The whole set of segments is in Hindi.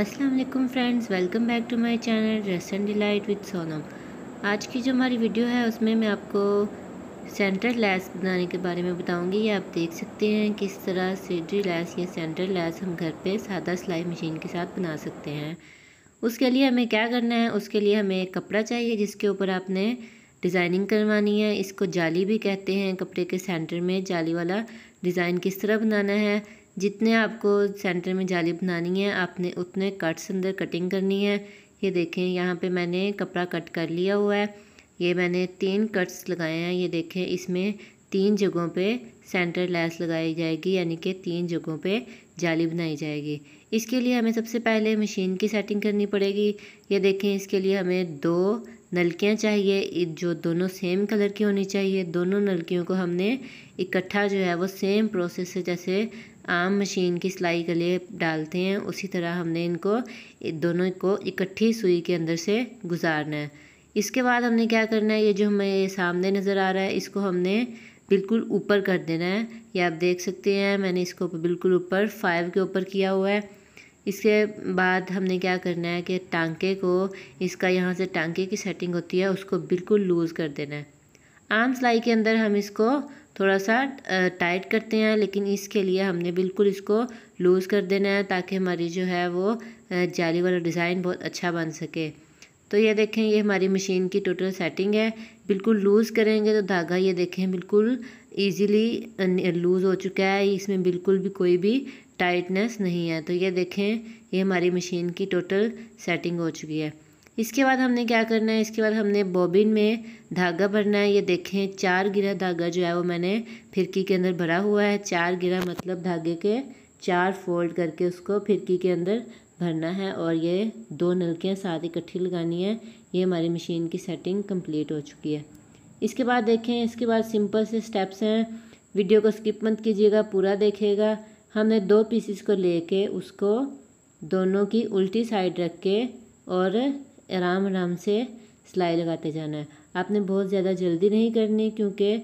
Aslam friends welcome back to my channel race and delight with Sonam आज की जो हमारी वीडियो है उसमें मैं आपको सेंटर लैस बनाने के बारे में बताऊंगी ये आप देख सकते हैं किस तरह सीडरी लैस या सेंटर लैस हम घर पे सादा सिलाई मशीन के साथ बना सकते हैं उसके लिए हमें क्या करना है उसके लिए हमें कपड़ा चाहिए जिसके ऊपर आपने डिज़ाइनिंग करवानी है इसको जाली भी कहते हैं कपड़े के सेंटर में जाली वाला डिज़ाइन किस तरह बनाना है जितने आपको सेंटर में जाली बनानी है आपने उतने कट्स अंदर कटिंग करनी है ये देखें यहाँ पे मैंने कपड़ा कट कर लिया हुआ है ये मैंने तीन कट्स लगाए हैं ये देखें इसमें तीन जगहों पे सेंटर लैस लगाई जाएगी यानी कि तीन जगहों पे जाली बनाई जाएगी इसके लिए हमें सबसे पहले मशीन की सेटिंग करनी पड़ेगी ये देखें इसके लिए हमें दो नलकियाँ चाहिए जो दोनों सेम कलर की होनी चाहिए दोनों नलकियों को हमने इकट्ठा जो है वो सेम प्रोसेस से जैसे आम मशीन की सिलाई के लिए डालते हैं उसी तरह हमने इनको दोनों को इकट्ठी सुई के अंदर से गुजारना है इसके बाद हमने क्या करना है ये जो हमें ये सामने नज़र आ रहा है इसको हमने बिल्कुल ऊपर कर देना है ये आप देख सकते हैं मैंने इसको बिल्कुल ऊपर फाइव के ऊपर किया हुआ है इसके बाद हमने क्या करना है कि टांके को इसका यहाँ से टांके की सेटिंग होती है उसको बिल्कुल लूज़ कर देना है आम सिलाई के अंदर हम इसको थोड़ा सा टाइट करते हैं लेकिन इसके लिए हमने बिल्कुल इसको लूज़ कर देना है ताकि हमारी जो है वो जाली वाला डिज़ाइन बहुत अच्छा बन सके तो ये देखें ये हमारी मशीन की टोटल सेटिंग है बिल्कुल लूज़ करेंगे तो धागा ये देखें बिल्कुल इजीली लूज़ हो चुका है इसमें बिल्कुल भी कोई भी टाइटनेस नहीं है तो ये देखें ये हमारी मशीन की टोटल सेटिंग हो चुकी है इसके बाद हमने क्या करना है इसके बाद हमने बॉबिन में धागा भरना है ये देखें चार गिरा धागा जो है वो मैंने फिरकी के अंदर भरा हुआ है चार गिरा मतलब धागे के चार फोल्ड करके उसको फिरकी के अंदर भरना है और ये दो नलकियाँ साथ इकट्ठी लगानी है ये हमारी मशीन की सेटिंग कंप्लीट हो चुकी है इसके बाद देखें इसके बाद सिंपल से स्टेप्स हैं वीडियो को स्किप मत कीजिएगा पूरा देखेगा हमने दो पीसीस को लेके उसको दोनों की उल्टी साइड रख के और आराम आराम से सिलाई लगाते जाना है आपने बहुत ज़्यादा जल्दी नहीं करनी क्योंकि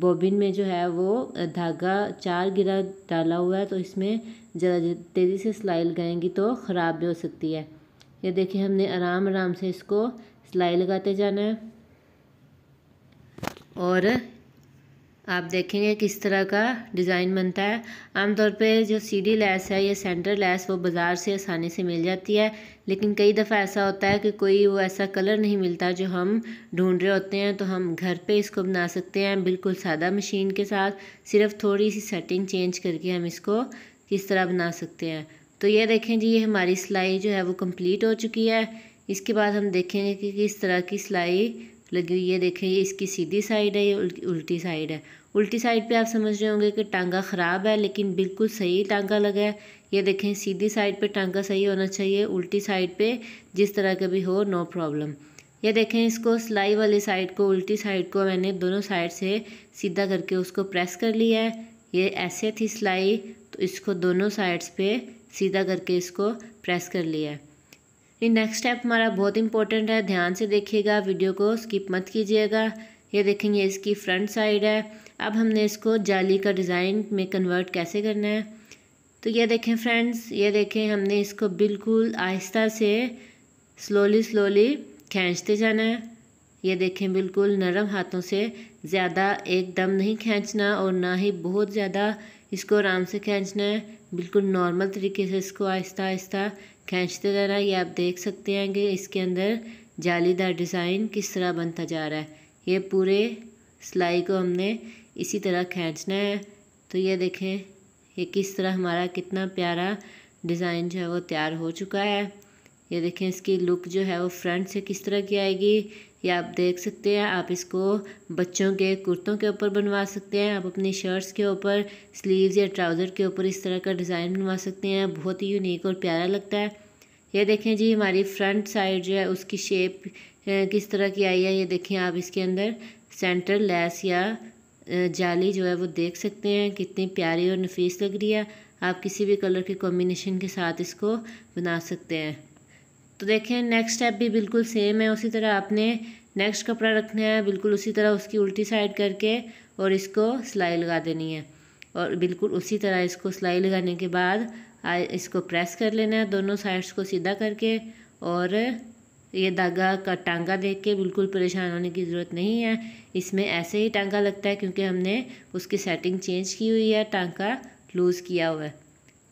बॉबिन में जो है वो धागा चार गिरा डाला हुआ है तो इसमें ज़्यादा तेज़ी से सिलाई लगाएंगी तो ख़राब भी हो सकती है ये देखिए हमने आराम आराम से इसको सिलाई लगाते जाना है और आप देखेंगे किस तरह का डिज़ाइन बनता है आमतौर पे जो सीडी लैस है या सेंटर लैस वो बाज़ार से आसानी से मिल जाती है लेकिन कई दफ़ा ऐसा होता है कि कोई वो ऐसा कलर नहीं मिलता जो हम ढूंढ रहे होते हैं तो हम घर पे इसको बना सकते हैं बिल्कुल सादा मशीन के साथ सिर्फ थोड़ी सी सेटिंग चेंज करके हम इसको किस तरह बना सकते हैं तो ये देखें जी ये हमारी सिलाई जो है वो कम्प्लीट हो चुकी है इसके बाद हम देखेंगे कि किस तरह की सिलाई लगी हुई है देखें ये इसकी सीधी साइड है ये उल्टी साइड है उल्टी साइड पे आप समझ रहे होंगे कि टांगा ख़राब है लेकिन बिल्कुल सही टांगा लगा है ये देखें सीधी साइड पे टांगा सही होना चाहिए उल्टी साइड पे जिस तरह का भी हो नो प्रॉब्लम ये देखें इसको सिलाई वाली साइड को उल्टी साइड को मैंने दोनों साइड से सीधा करके उसको प्रेस कर लिया है ये ऐसे थी सिलाई तो इसको दोनों साइड्स पर सीधा करके इसको प्रेस कर लिया है ये नेक्स्ट स्टेप हमारा बहुत इंपॉर्टेंट है ध्यान से देखिएगा वीडियो को स्किप मत कीजिएगा ये देखेंगे इसकी फ्रंट साइड है अब हमने इसको जाली का डिज़ाइन में कन्वर्ट कैसे करना है तो ये देखें फ्रेंड्स ये देखें हमने इसको बिल्कुल आहिस्ता से स्लोली स्लोली खींचते जाना है ये देखें बिल्कुल नरम हाथों से ज़्यादा एकदम नहीं खींचना और ना ही बहुत ज़्यादा इसको आराम से खींचना है बिल्कुल नॉर्मल तरीके से इसको आहिस्ता आहिस्ता खींचते रहना ये आप देख सकते हैं कि इसके अंदर जालीदार डिज़ाइन किस तरह बनता जा रहा है ये पूरे सिलाई को हमने इसी तरह खींचना है तो ये देखें ये किस तरह हमारा कितना प्यारा डिज़ाइन जो है वो तैयार हो चुका है ये देखें इसकी लुक जो है वो फ्रंट से किस तरह की आएगी ये आप देख सकते हैं आप इसको बच्चों के कुर्तों के ऊपर बनवा सकते हैं आप अपनी शर्ट्स के ऊपर स्लीव्स या ट्राउज़र के ऊपर इस तरह का डिज़ाइन बनवा सकते हैं बहुत ही यूनिक और प्यारा लगता है ये देखें जी हमारी फ्रंट साइड जो है उसकी शेप किस तरह की आई है ये देखें आप इसके अंदर सेंटर लेस या जाली जो है वो देख सकते हैं कितनी प्यारी और नफीस लग रही है आप किसी भी कलर के कॉम्बिनेशन के साथ इसको बना सकते हैं तो देखें नेक्स्ट स्टेप भी बिल्कुल सेम है उसी तरह आपने नेक्स्ट कपड़ा रखना है बिल्कुल उसी तरह उसकी उल्टी साइड करके और इसको सिलाई लगा देनी है और बिल्कुल उसी तरह इसको सिलाई लगाने के बाद इसको प्रेस कर लेना है दोनों साइड्स को सीधा करके और ये धागा का टांगा देख के बिल्कुल परेशान होने की ज़रूरत नहीं है इसमें ऐसे ही टांगा लगता है क्योंकि हमने उसकी सेटिंग चेंज की हुई है टांगा लूज़ किया हुआ है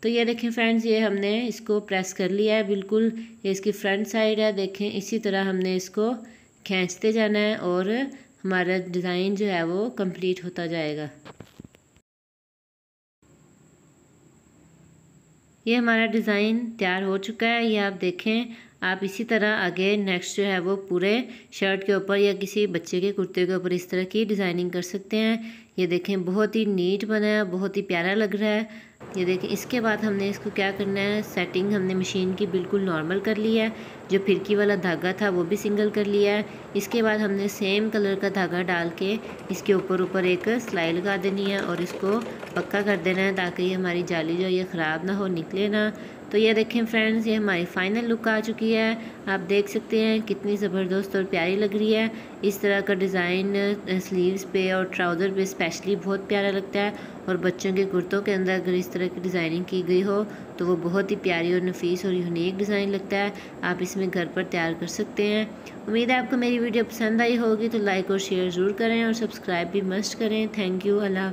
तो ये देखें फ्रेंड्स ये हमने इसको प्रेस कर लिया है बिल्कुल ये इसकी फ्रंट साइड है देखें इसी तरह हमने इसको खींचते जाना है और हमारा डिज़ाइन जो है वो कंप्लीट होता जाएगा ये हमारा डिज़ाइन तैयार हो चुका है ये आप देखें आप इसी तरह आगे नेक्स्ट जो है वो पूरे शर्ट के ऊपर या किसी बच्चे के कुर्ते के ऊपर इस तरह की डिज़ाइनिंग कर सकते हैं ये देखें बहुत ही नीट बना है बहुत ही प्यारा लग रहा है ये देखें इसके बाद हमने इसको क्या करना है सेटिंग हमने मशीन की बिल्कुल नॉर्मल कर ली है जो फिरकी वाला धागा था वो भी सिंगल कर लिया है इसके बाद हमने सेम कलर का धागा डाल के इसके ऊपर ऊपर एक सिलाई लगा देनी है और इसको पक्का कर देना है ताकि हमारी जाली जो ये ख़राब ना हो निकले ना तो ये देखें फ्रेंड्स ये हमारी फाइनल लुक आ चुकी है आप देख सकते हैं कितनी ज़बरदस्त और प्यारी लग रही है इस तरह का डिज़ाइन स्लीव्स पे और ट्राउज़र पे स्पेशली बहुत प्यारा लगता है और बच्चों के कुर्तों के अंदर अगर इस तरह की डिज़ाइनिंग की गई हो तो वो बहुत ही प्यारी और नफीस और यूनिक डिज़ाइन लगता है आप इसमें घर पर तैयार कर सकते हैं उम्मीद है आपको मेरी वीडियो पसंद आई होगी तो लाइक और शेयर ज़रूर करें और सब्सक्राइब भी मस्ट करें थैंक यू अल्लाह